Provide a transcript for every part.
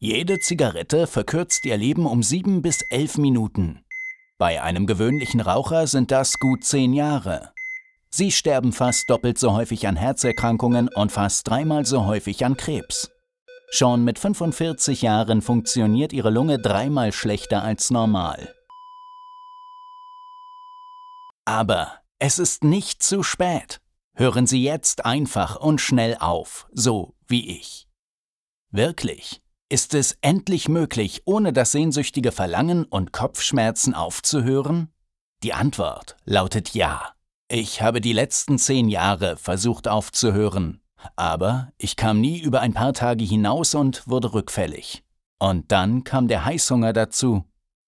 Jede Zigarette verkürzt ihr Leben um 7 bis 11 Minuten. Bei einem gewöhnlichen Raucher sind das gut 10 Jahre. Sie sterben fast doppelt so häufig an Herzerkrankungen und fast dreimal so häufig an Krebs. Schon mit 45 Jahren funktioniert ihre Lunge dreimal schlechter als normal. Aber es ist nicht zu spät. Hören Sie jetzt einfach und schnell auf, so wie ich. Wirklich. Ist es endlich möglich, ohne das sehnsüchtige Verlangen und Kopfschmerzen aufzuhören? Die Antwort lautet ja. Ich habe die letzten zehn Jahre versucht aufzuhören, aber ich kam nie über ein paar Tage hinaus und wurde rückfällig. Und dann kam der Heißhunger dazu.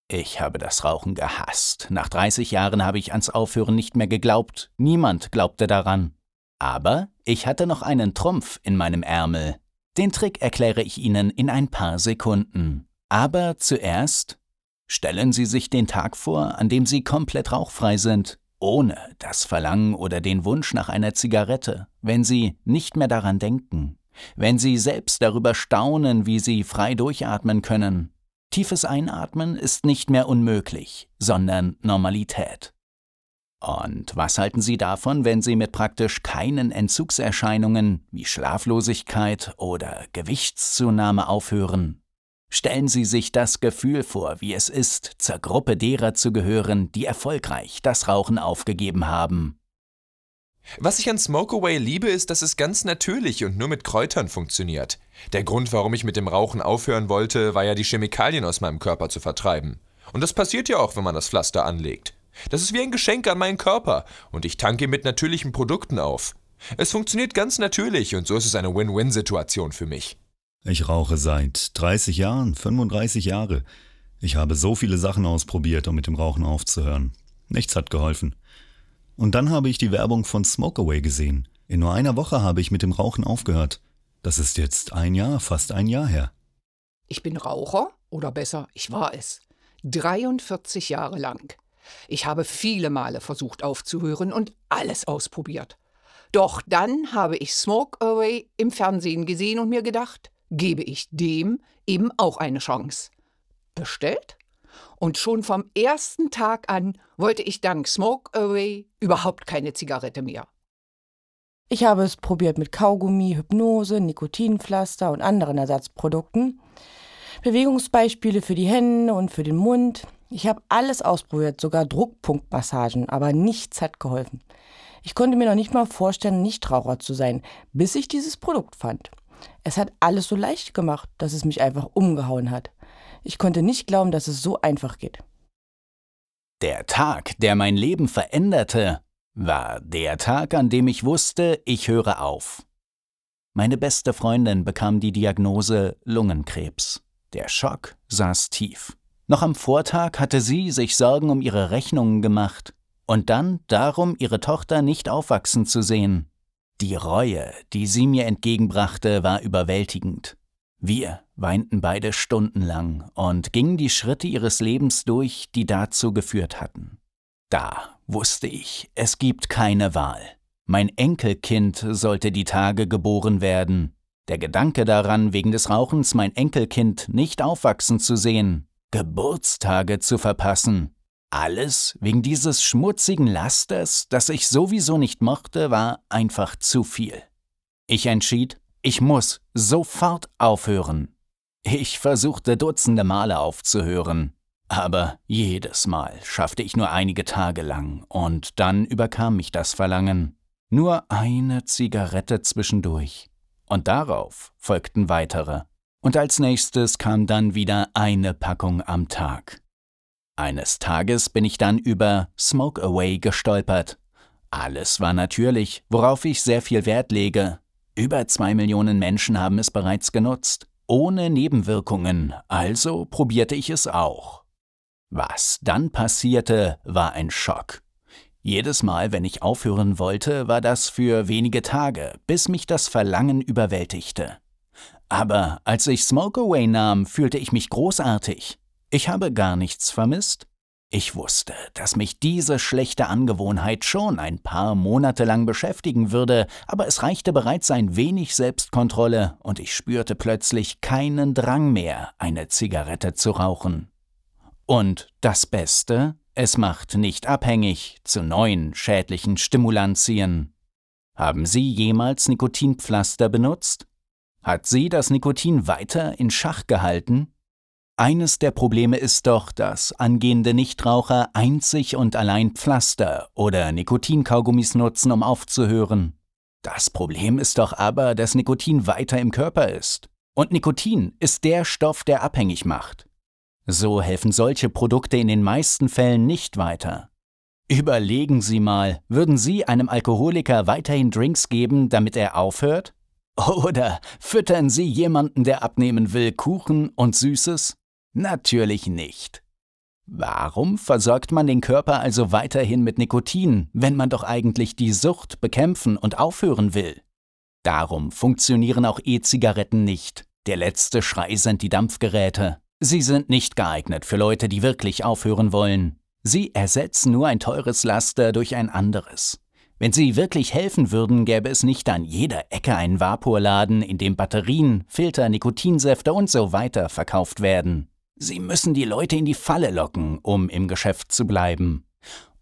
Ich habe das Rauchen gehasst. Nach 30 Jahren habe ich ans Aufhören nicht mehr geglaubt. Niemand glaubte daran. Aber ich hatte noch einen Trumpf in meinem Ärmel. Den Trick erkläre ich Ihnen in ein paar Sekunden. Aber zuerst stellen Sie sich den Tag vor, an dem Sie komplett rauchfrei sind, ohne das Verlangen oder den Wunsch nach einer Zigarette, wenn Sie nicht mehr daran denken, wenn Sie selbst darüber staunen, wie Sie frei durchatmen können. Tiefes Einatmen ist nicht mehr unmöglich, sondern Normalität. Und was halten Sie davon, wenn Sie mit praktisch keinen Entzugserscheinungen wie Schlaflosigkeit oder Gewichtszunahme aufhören? Stellen Sie sich das Gefühl vor, wie es ist, zur Gruppe derer zu gehören, die erfolgreich das Rauchen aufgegeben haben. Was ich an Smokeaway liebe, ist, dass es ganz natürlich und nur mit Kräutern funktioniert. Der Grund, warum ich mit dem Rauchen aufhören wollte, war ja die Chemikalien aus meinem Körper zu vertreiben. Und das passiert ja auch, wenn man das Pflaster anlegt. Das ist wie ein Geschenk an meinen Körper und ich tanke ihn mit natürlichen Produkten auf. Es funktioniert ganz natürlich und so ist es eine Win-Win-Situation für mich. Ich rauche seit 30 Jahren, 35 Jahre. Ich habe so viele Sachen ausprobiert, um mit dem Rauchen aufzuhören. Nichts hat geholfen. Und dann habe ich die Werbung von Smokeaway gesehen. In nur einer Woche habe ich mit dem Rauchen aufgehört. Das ist jetzt ein Jahr, fast ein Jahr her. Ich bin Raucher, oder besser, ich war es. 43 Jahre lang. Ich habe viele Male versucht aufzuhören und alles ausprobiert. Doch dann habe ich Smoke Away im Fernsehen gesehen und mir gedacht, gebe ich dem eben auch eine Chance. Bestellt? Und schon vom ersten Tag an wollte ich dank Smoke Away überhaupt keine Zigarette mehr. Ich habe es probiert mit Kaugummi, Hypnose, Nikotinpflaster und anderen Ersatzprodukten. Bewegungsbeispiele für die Hände und für den Mund, ich habe alles ausprobiert, sogar Druckpunktmassagen, aber nichts hat geholfen. Ich konnte mir noch nicht mal vorstellen, nicht Nichtraucher zu sein, bis ich dieses Produkt fand. Es hat alles so leicht gemacht, dass es mich einfach umgehauen hat. Ich konnte nicht glauben, dass es so einfach geht. Der Tag, der mein Leben veränderte, war der Tag, an dem ich wusste, ich höre auf. Meine beste Freundin bekam die Diagnose Lungenkrebs. Der Schock saß tief. Noch am Vortag hatte sie sich Sorgen um ihre Rechnungen gemacht und dann darum, ihre Tochter nicht aufwachsen zu sehen. Die Reue, die sie mir entgegenbrachte, war überwältigend. Wir weinten beide stundenlang und gingen die Schritte ihres Lebens durch, die dazu geführt hatten. Da wusste ich, es gibt keine Wahl. Mein Enkelkind sollte die Tage geboren werden. Der Gedanke daran, wegen des Rauchens mein Enkelkind nicht aufwachsen zu sehen, Geburtstage zu verpassen. Alles wegen dieses schmutzigen Lasters, das ich sowieso nicht mochte, war einfach zu viel. Ich entschied, ich muss sofort aufhören. Ich versuchte dutzende Male aufzuhören, aber jedes Mal schaffte ich nur einige Tage lang, und dann überkam mich das Verlangen. Nur eine Zigarette zwischendurch, und darauf folgten weitere. Und als nächstes kam dann wieder eine Packung am Tag. Eines Tages bin ich dann über Smoke Away gestolpert. Alles war natürlich, worauf ich sehr viel Wert lege. Über zwei Millionen Menschen haben es bereits genutzt, ohne Nebenwirkungen, also probierte ich es auch. Was dann passierte, war ein Schock. Jedes Mal, wenn ich aufhören wollte, war das für wenige Tage, bis mich das Verlangen überwältigte. Aber als ich Smokeaway nahm, fühlte ich mich großartig. Ich habe gar nichts vermisst. Ich wusste, dass mich diese schlechte Angewohnheit schon ein paar Monate lang beschäftigen würde, aber es reichte bereits ein wenig Selbstkontrolle und ich spürte plötzlich keinen Drang mehr, eine Zigarette zu rauchen. Und das Beste, es macht nicht abhängig zu neuen schädlichen Stimulantien. Haben Sie jemals Nikotinpflaster benutzt? Hat sie das Nikotin weiter in Schach gehalten? Eines der Probleme ist doch, dass angehende Nichtraucher einzig und allein Pflaster oder Nikotinkaugummis nutzen, um aufzuhören. Das Problem ist doch aber, dass Nikotin weiter im Körper ist. Und Nikotin ist der Stoff, der abhängig macht. So helfen solche Produkte in den meisten Fällen nicht weiter. Überlegen Sie mal, würden Sie einem Alkoholiker weiterhin Drinks geben, damit er aufhört? Oder füttern Sie jemanden, der abnehmen will, Kuchen und Süßes? Natürlich nicht. Warum versorgt man den Körper also weiterhin mit Nikotin, wenn man doch eigentlich die Sucht bekämpfen und aufhören will? Darum funktionieren auch E-Zigaretten nicht. Der letzte Schrei sind die Dampfgeräte. Sie sind nicht geeignet für Leute, die wirklich aufhören wollen. Sie ersetzen nur ein teures Laster durch ein anderes. Wenn sie wirklich helfen würden, gäbe es nicht an jeder Ecke einen Vaporladen, in dem Batterien, Filter, Nikotinsäfte und so weiter verkauft werden. Sie müssen die Leute in die Falle locken, um im Geschäft zu bleiben.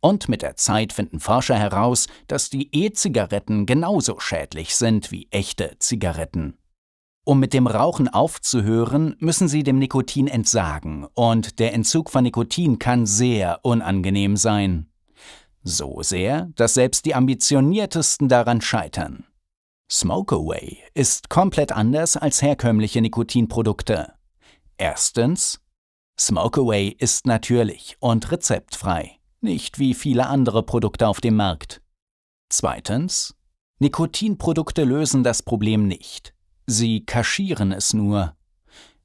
Und mit der Zeit finden Forscher heraus, dass die E-Zigaretten genauso schädlich sind wie echte Zigaretten. Um mit dem Rauchen aufzuhören, müssen sie dem Nikotin entsagen, und der Entzug von Nikotin kann sehr unangenehm sein. So sehr, dass selbst die ambitioniertesten daran scheitern. Smokeaway ist komplett anders als herkömmliche Nikotinprodukte. Erstens, Smokeaway ist natürlich und rezeptfrei, nicht wie viele andere Produkte auf dem Markt. Zweitens, Nikotinprodukte lösen das Problem nicht. Sie kaschieren es nur.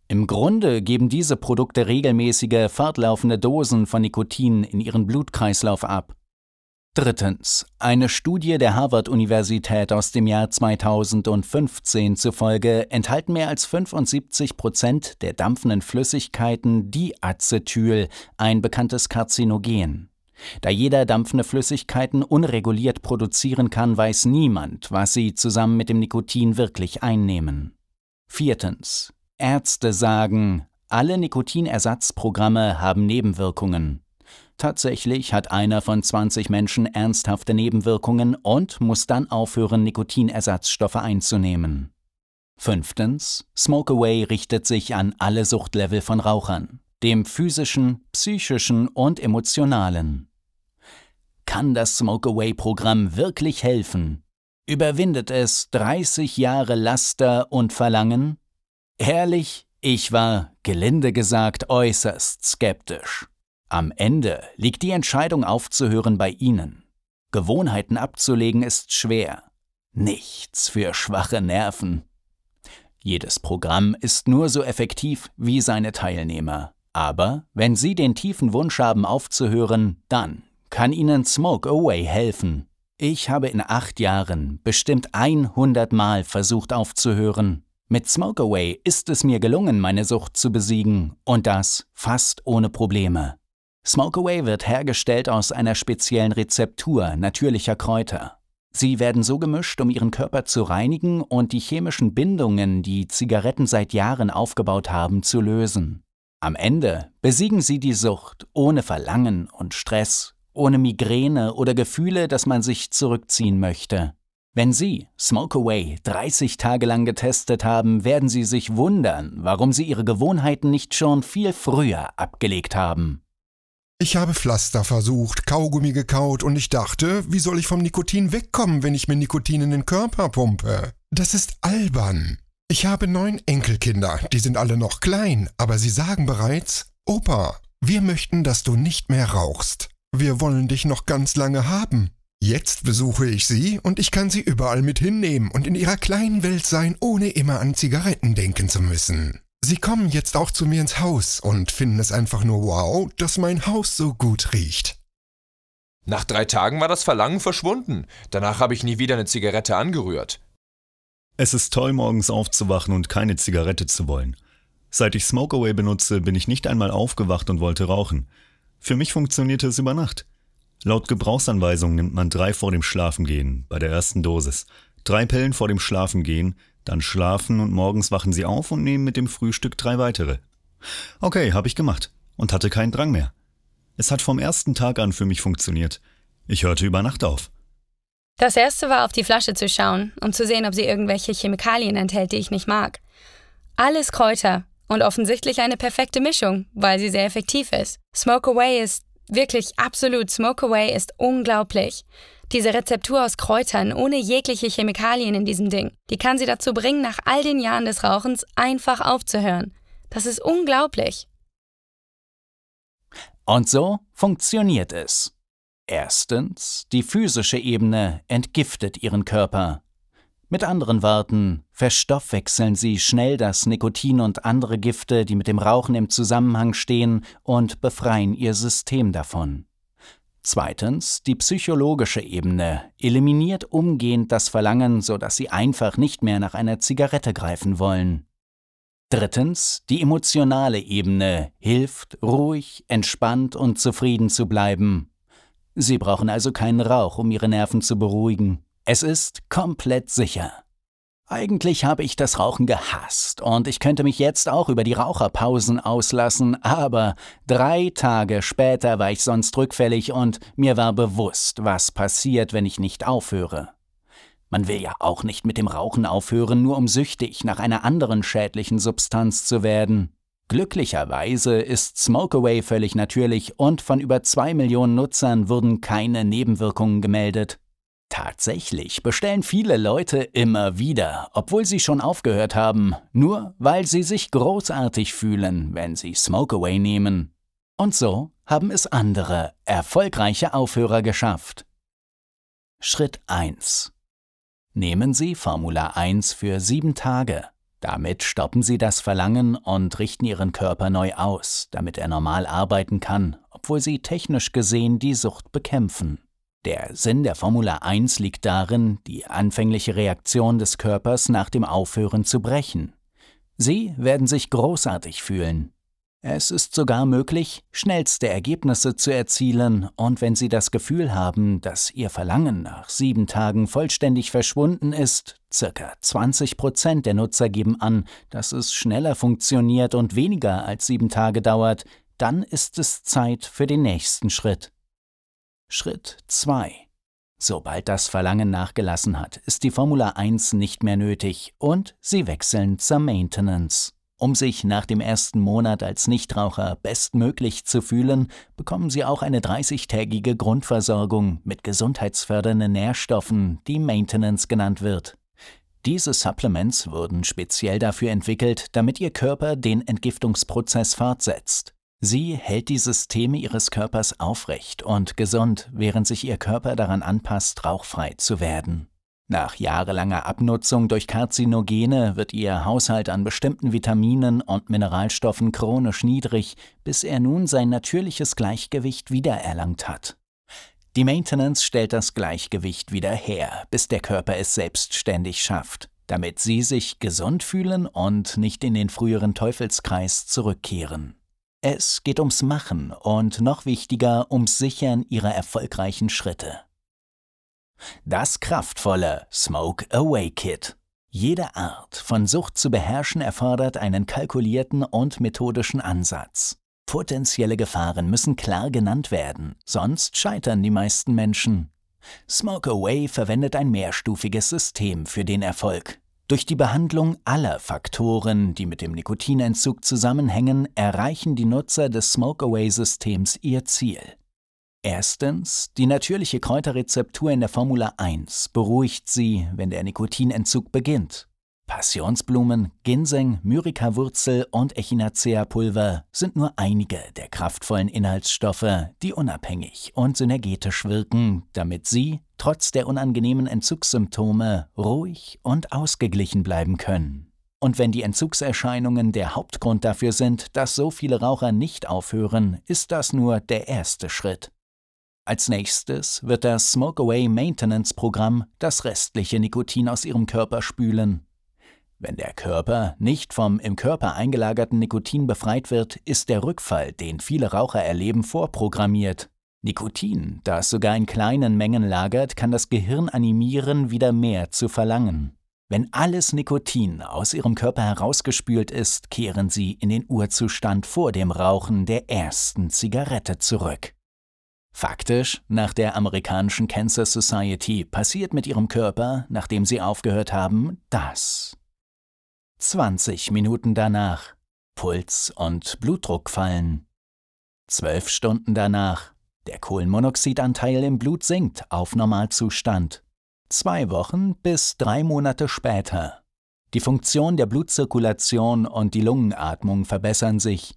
Im Grunde geben diese Produkte regelmäßige, fortlaufende Dosen von Nikotin in ihren Blutkreislauf ab. Drittens. Eine Studie der Harvard-Universität aus dem Jahr 2015 zufolge enthalten mehr als 75 Prozent der dampfenden Flüssigkeiten Diacetyl, ein bekanntes Karzinogen. Da jeder dampfende Flüssigkeiten unreguliert produzieren kann, weiß niemand, was sie zusammen mit dem Nikotin wirklich einnehmen. Viertens. Ärzte sagen, alle Nikotinersatzprogramme haben Nebenwirkungen. Tatsächlich hat einer von 20 Menschen ernsthafte Nebenwirkungen und muss dann aufhören, Nikotinersatzstoffe einzunehmen. Fünftens. Smokeaway richtet sich an alle Suchtlevel von Rauchern, dem physischen, psychischen und emotionalen. Kann das Smokeaway-Programm wirklich helfen? Überwindet es 30 Jahre Laster und Verlangen? Ehrlich, ich war, gelinde gesagt, äußerst skeptisch. Am Ende liegt die Entscheidung aufzuhören bei Ihnen. Gewohnheiten abzulegen ist schwer. Nichts für schwache Nerven. Jedes Programm ist nur so effektiv wie seine Teilnehmer. Aber wenn Sie den tiefen Wunsch haben aufzuhören, dann kann Ihnen Smoke Away helfen. Ich habe in acht Jahren bestimmt 100 Mal versucht aufzuhören. Mit Smoke Away ist es mir gelungen, meine Sucht zu besiegen und das fast ohne Probleme. Smokeaway wird hergestellt aus einer speziellen Rezeptur natürlicher Kräuter. Sie werden so gemischt, um ihren Körper zu reinigen und die chemischen Bindungen, die Zigaretten seit Jahren aufgebaut haben, zu lösen. Am Ende besiegen sie die Sucht ohne Verlangen und Stress, ohne Migräne oder Gefühle, dass man sich zurückziehen möchte. Wenn Sie Smokeaway 30 Tage lang getestet haben, werden Sie sich wundern, warum Sie Ihre Gewohnheiten nicht schon viel früher abgelegt haben. Ich habe Pflaster versucht, Kaugummi gekaut und ich dachte, wie soll ich vom Nikotin wegkommen, wenn ich mir Nikotin in den Körper pumpe? Das ist albern. Ich habe neun Enkelkinder, die sind alle noch klein, aber sie sagen bereits, Opa, wir möchten, dass du nicht mehr rauchst. Wir wollen dich noch ganz lange haben. Jetzt besuche ich sie und ich kann sie überall mit hinnehmen und in ihrer kleinen Welt sein, ohne immer an Zigaretten denken zu müssen. Sie kommen jetzt auch zu mir ins Haus und finden es einfach nur wow, dass mein Haus so gut riecht. Nach drei Tagen war das Verlangen verschwunden. Danach habe ich nie wieder eine Zigarette angerührt. Es ist toll, morgens aufzuwachen und keine Zigarette zu wollen. Seit ich Smokeaway benutze, bin ich nicht einmal aufgewacht und wollte rauchen. Für mich funktionierte es über Nacht. Laut Gebrauchsanweisung nimmt man drei vor dem Schlafengehen bei der ersten Dosis, drei Pillen vor dem Schlafengehen, dann schlafen und morgens wachen sie auf und nehmen mit dem Frühstück drei weitere. Okay, habe ich gemacht und hatte keinen Drang mehr. Es hat vom ersten Tag an für mich funktioniert. Ich hörte über Nacht auf. Das erste war, auf die Flasche zu schauen, um zu sehen, ob sie irgendwelche Chemikalien enthält, die ich nicht mag. Alles Kräuter und offensichtlich eine perfekte Mischung, weil sie sehr effektiv ist. Smoke Away ist wirklich absolut, Smoke Away ist unglaublich. Diese Rezeptur aus Kräutern ohne jegliche Chemikalien in diesem Ding, die kann sie dazu bringen, nach all den Jahren des Rauchens einfach aufzuhören. Das ist unglaublich. Und so funktioniert es. Erstens, die physische Ebene entgiftet ihren Körper. Mit anderen Worten, verstoffwechseln sie schnell das Nikotin und andere Gifte, die mit dem Rauchen im Zusammenhang stehen, und befreien ihr System davon. Zweitens, die psychologische Ebene eliminiert umgehend das Verlangen, sodass sie einfach nicht mehr nach einer Zigarette greifen wollen. Drittens, die emotionale Ebene hilft, ruhig, entspannt und zufrieden zu bleiben. Sie brauchen also keinen Rauch, um ihre Nerven zu beruhigen. Es ist komplett sicher. Eigentlich habe ich das Rauchen gehasst und ich könnte mich jetzt auch über die Raucherpausen auslassen, aber drei Tage später war ich sonst rückfällig und mir war bewusst, was passiert, wenn ich nicht aufhöre. Man will ja auch nicht mit dem Rauchen aufhören, nur um süchtig nach einer anderen schädlichen Substanz zu werden. Glücklicherweise ist Smokeaway völlig natürlich und von über zwei Millionen Nutzern wurden keine Nebenwirkungen gemeldet. Tatsächlich bestellen viele Leute immer wieder, obwohl sie schon aufgehört haben, nur weil sie sich großartig fühlen, wenn sie Smokeaway nehmen. Und so haben es andere erfolgreiche Aufhörer geschafft. Schritt 1. Nehmen Sie Formula 1 für sieben Tage. Damit stoppen Sie das Verlangen und richten Ihren Körper neu aus, damit er normal arbeiten kann, obwohl Sie technisch gesehen die Sucht bekämpfen. Der Sinn der Formula 1 liegt darin, die anfängliche Reaktion des Körpers nach dem Aufhören zu brechen. Sie werden sich großartig fühlen. Es ist sogar möglich, schnellste Ergebnisse zu erzielen, und wenn Sie das Gefühl haben, dass Ihr Verlangen nach sieben Tagen vollständig verschwunden ist, circa 20 Prozent der Nutzer geben an, dass es schneller funktioniert und weniger als sieben Tage dauert, dann ist es Zeit für den nächsten Schritt. Schritt 2. Sobald das Verlangen nachgelassen hat, ist die Formula 1 nicht mehr nötig und sie wechseln zur Maintenance. Um sich nach dem ersten Monat als Nichtraucher bestmöglich zu fühlen, bekommen sie auch eine 30-tägige Grundversorgung mit gesundheitsfördernden Nährstoffen, die Maintenance genannt wird. Diese Supplements wurden speziell dafür entwickelt, damit ihr Körper den Entgiftungsprozess fortsetzt. Sie hält die Systeme ihres Körpers aufrecht und gesund, während sich ihr Körper daran anpasst, rauchfrei zu werden. Nach jahrelanger Abnutzung durch Karzinogene wird ihr Haushalt an bestimmten Vitaminen und Mineralstoffen chronisch niedrig, bis er nun sein natürliches Gleichgewicht wiedererlangt hat. Die Maintenance stellt das Gleichgewicht wieder her, bis der Körper es selbstständig schafft, damit sie sich gesund fühlen und nicht in den früheren Teufelskreis zurückkehren. Es geht ums Machen und noch wichtiger ums Sichern ihrer erfolgreichen Schritte. Das kraftvolle Smoke Away Kit. Jede Art von Sucht zu beherrschen erfordert einen kalkulierten und methodischen Ansatz. Potenzielle Gefahren müssen klar genannt werden, sonst scheitern die meisten Menschen. Smoke Away verwendet ein mehrstufiges System für den Erfolg. Durch die Behandlung aller Faktoren, die mit dem Nikotinentzug zusammenhängen, erreichen die Nutzer des Smoke-Away-Systems ihr Ziel. Erstens, die natürliche Kräuterrezeptur in der Formula 1 beruhigt sie, wenn der Nikotinentzug beginnt. Passionsblumen, Ginseng, Myrika-Wurzel und Echinacea-Pulver sind nur einige der kraftvollen Inhaltsstoffe, die unabhängig und synergetisch wirken, damit Sie trotz der unangenehmen Entzugssymptome ruhig und ausgeglichen bleiben können. Und wenn die Entzugserscheinungen der Hauptgrund dafür sind, dass so viele Raucher nicht aufhören, ist das nur der erste Schritt. Als nächstes wird das Smoke-Away Maintenance Programm das restliche Nikotin aus ihrem Körper spülen. Wenn der Körper nicht vom im Körper eingelagerten Nikotin befreit wird, ist der Rückfall, den viele Raucher erleben, vorprogrammiert. Nikotin, da es sogar in kleinen Mengen lagert, kann das Gehirn animieren, wieder mehr zu verlangen. Wenn alles Nikotin aus ihrem Körper herausgespült ist, kehren sie in den Urzustand vor dem Rauchen der ersten Zigarette zurück. Faktisch, nach der amerikanischen Cancer Society passiert mit ihrem Körper, nachdem sie aufgehört haben, das. 20 Minuten danach Puls und Blutdruck fallen. 12 Stunden danach der Kohlenmonoxidanteil im Blut sinkt auf Normalzustand. Zwei Wochen bis drei Monate später. Die Funktion der Blutzirkulation und die Lungenatmung verbessern sich.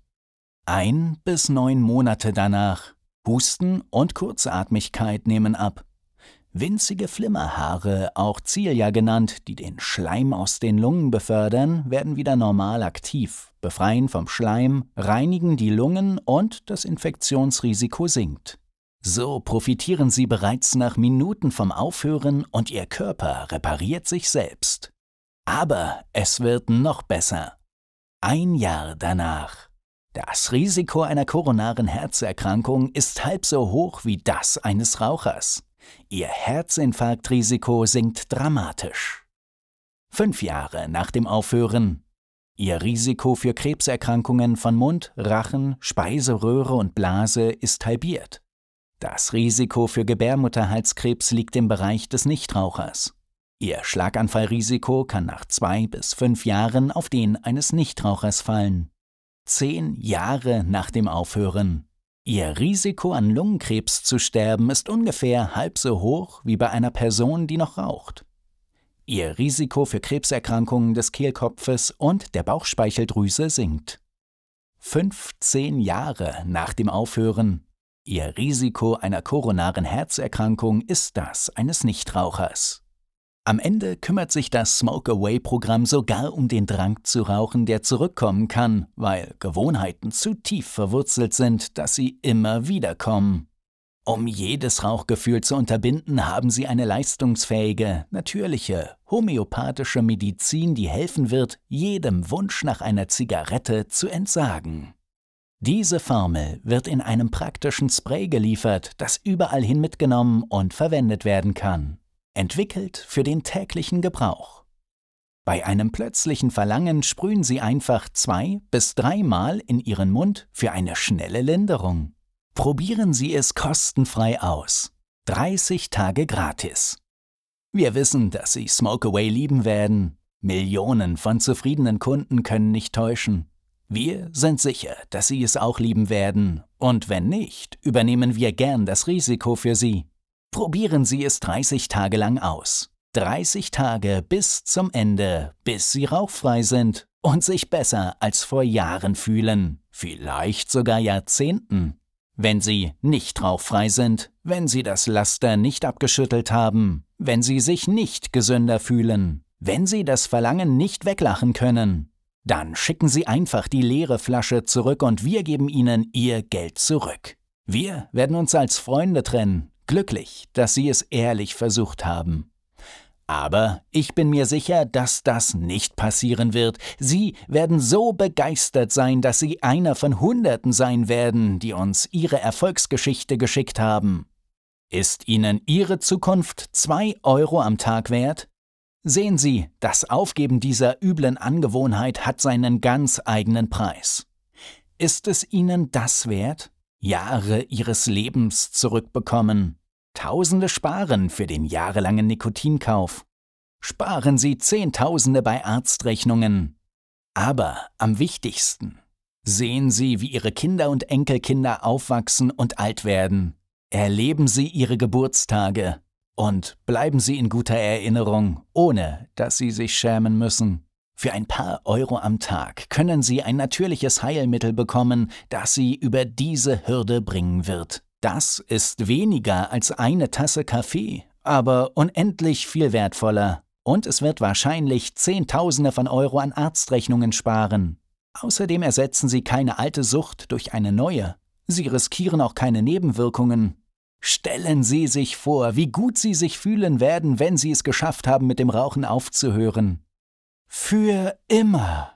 Ein bis neun Monate danach. Husten und Kurzatmigkeit nehmen ab. Winzige Flimmerhaare, auch Cilia genannt, die den Schleim aus den Lungen befördern, werden wieder normal aktiv, befreien vom Schleim, reinigen die Lungen und das Infektionsrisiko sinkt. So profitieren sie bereits nach Minuten vom Aufhören und ihr Körper repariert sich selbst. Aber es wird noch besser. Ein Jahr danach. Das Risiko einer koronaren Herzerkrankung ist halb so hoch wie das eines Rauchers. Ihr Herzinfarktrisiko sinkt dramatisch. Fünf Jahre nach dem Aufhören. Ihr Risiko für Krebserkrankungen von Mund, Rachen, Speiseröhre und Blase ist halbiert. Das Risiko für Gebärmutterhalskrebs liegt im Bereich des Nichtrauchers. Ihr Schlaganfallrisiko kann nach zwei bis fünf Jahren auf den eines Nichtrauchers fallen. Zehn Jahre nach dem Aufhören. Ihr Risiko an Lungenkrebs zu sterben ist ungefähr halb so hoch wie bei einer Person, die noch raucht. Ihr Risiko für Krebserkrankungen des Kehlkopfes und der Bauchspeicheldrüse sinkt. 15 Jahre nach dem Aufhören. Ihr Risiko einer koronaren Herzerkrankung ist das eines Nichtrauchers. Am Ende kümmert sich das Smoke-Away-Programm sogar um den Drang zu rauchen, der zurückkommen kann, weil Gewohnheiten zu tief verwurzelt sind, dass sie immer wieder kommen. Um jedes Rauchgefühl zu unterbinden, haben sie eine leistungsfähige, natürliche, homöopathische Medizin, die helfen wird, jedem Wunsch nach einer Zigarette zu entsagen. Diese Formel wird in einem praktischen Spray geliefert, das überall hin mitgenommen und verwendet werden kann entwickelt für den täglichen Gebrauch. Bei einem plötzlichen Verlangen sprühen Sie einfach zwei bis dreimal in Ihren Mund für eine schnelle Linderung. Probieren Sie es kostenfrei aus. 30 Tage gratis. Wir wissen, dass Sie Smoke Away lieben werden. Millionen von zufriedenen Kunden können nicht täuschen. Wir sind sicher, dass Sie es auch lieben werden. Und wenn nicht, übernehmen wir gern das Risiko für Sie. Probieren Sie es 30 Tage lang aus. 30 Tage bis zum Ende, bis Sie rauchfrei sind und sich besser als vor Jahren fühlen, vielleicht sogar Jahrzehnten. Wenn Sie nicht rauchfrei sind, wenn Sie das Laster nicht abgeschüttelt haben, wenn Sie sich nicht gesünder fühlen, wenn Sie das Verlangen nicht weglachen können, dann schicken Sie einfach die leere Flasche zurück und wir geben Ihnen Ihr Geld zurück. Wir werden uns als Freunde trennen, Glücklich, dass Sie es ehrlich versucht haben. Aber ich bin mir sicher, dass das nicht passieren wird. Sie werden so begeistert sein, dass Sie einer von Hunderten sein werden, die uns Ihre Erfolgsgeschichte geschickt haben. Ist Ihnen Ihre Zukunft zwei Euro am Tag wert? Sehen Sie, das Aufgeben dieser üblen Angewohnheit hat seinen ganz eigenen Preis. Ist es Ihnen das wert? Jahre ihres Lebens zurückbekommen. Tausende sparen für den jahrelangen Nikotinkauf. Sparen Sie Zehntausende bei Arztrechnungen. Aber am wichtigsten, sehen Sie, wie Ihre Kinder und Enkelkinder aufwachsen und alt werden. Erleben Sie Ihre Geburtstage und bleiben Sie in guter Erinnerung, ohne dass Sie sich schämen müssen. Für ein paar Euro am Tag können Sie ein natürliches Heilmittel bekommen, das Sie über diese Hürde bringen wird. Das ist weniger als eine Tasse Kaffee, aber unendlich viel wertvoller. Und es wird wahrscheinlich Zehntausende von Euro an Arztrechnungen sparen. Außerdem ersetzen Sie keine alte Sucht durch eine neue. Sie riskieren auch keine Nebenwirkungen. Stellen Sie sich vor, wie gut Sie sich fühlen werden, wenn Sie es geschafft haben, mit dem Rauchen aufzuhören. Für immer.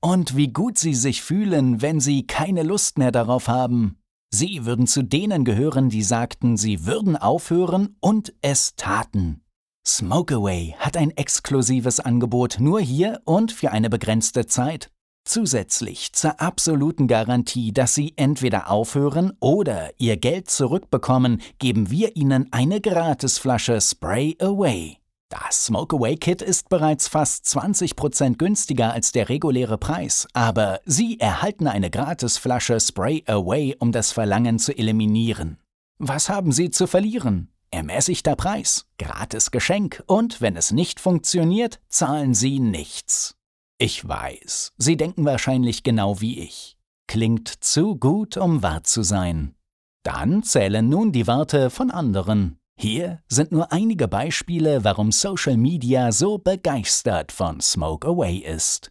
Und wie gut sie sich fühlen, wenn sie keine Lust mehr darauf haben. Sie würden zu denen gehören, die sagten, sie würden aufhören und es taten. Smokeaway hat ein exklusives Angebot nur hier und für eine begrenzte Zeit. Zusätzlich zur absoluten Garantie, dass Sie entweder aufhören oder Ihr Geld zurückbekommen, geben wir Ihnen eine Gratisflasche Spray Away. Das Smoke Away Kit ist bereits fast 20% günstiger als der reguläre Preis, aber Sie erhalten eine Gratisflasche Spray Away, um das Verlangen zu eliminieren. Was haben Sie zu verlieren? Ermäßigter Preis, gratis Geschenk und wenn es nicht funktioniert, zahlen Sie nichts. Ich weiß, Sie denken wahrscheinlich genau wie ich. Klingt zu gut, um wahr zu sein. Dann zählen nun die Warte von anderen. Hier sind nur einige Beispiele, warum Social Media so begeistert von Smoke Away ist.